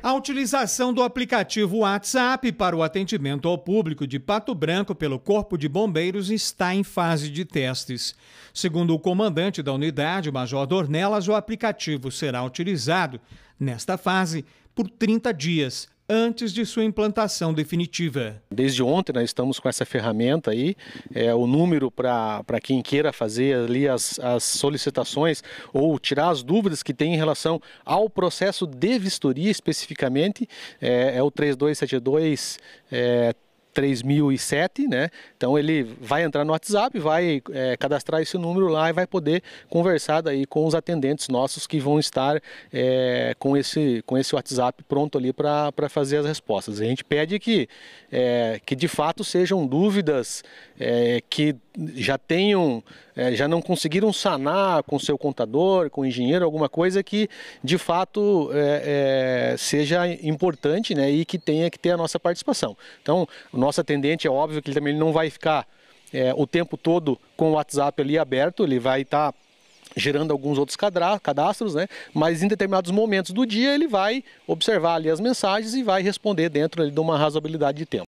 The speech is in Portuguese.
A utilização do aplicativo WhatsApp para o atendimento ao público de Pato Branco pelo Corpo de Bombeiros está em fase de testes. Segundo o comandante da unidade, Major Dornelas, o aplicativo será utilizado, nesta fase, por 30 dias antes de sua implantação definitiva. Desde ontem nós né, estamos com essa ferramenta aí, é, o número para quem queira fazer ali as, as solicitações ou tirar as dúvidas que tem em relação ao processo de vistoria especificamente, é, é o 3272 é, 3007, né? Então ele vai entrar no WhatsApp, vai é, cadastrar esse número lá e vai poder conversar daí com os atendentes nossos que vão estar é, com, esse, com esse WhatsApp pronto ali para fazer as respostas. A gente pede que, é, que de fato sejam dúvidas é, que já tenham, é, já não conseguiram sanar com seu contador, com o engenheiro, alguma coisa que de fato é, seja importante né, e que tenha que ter a nossa participação. Então, o nosso atendente é óbvio que ele também não vai ficar é, o tempo todo com o WhatsApp ali aberto, ele vai estar tá gerando alguns outros cadastros, né? Mas em determinados momentos do dia ele vai observar ali as mensagens e vai responder dentro ali, de uma razoabilidade de tempo.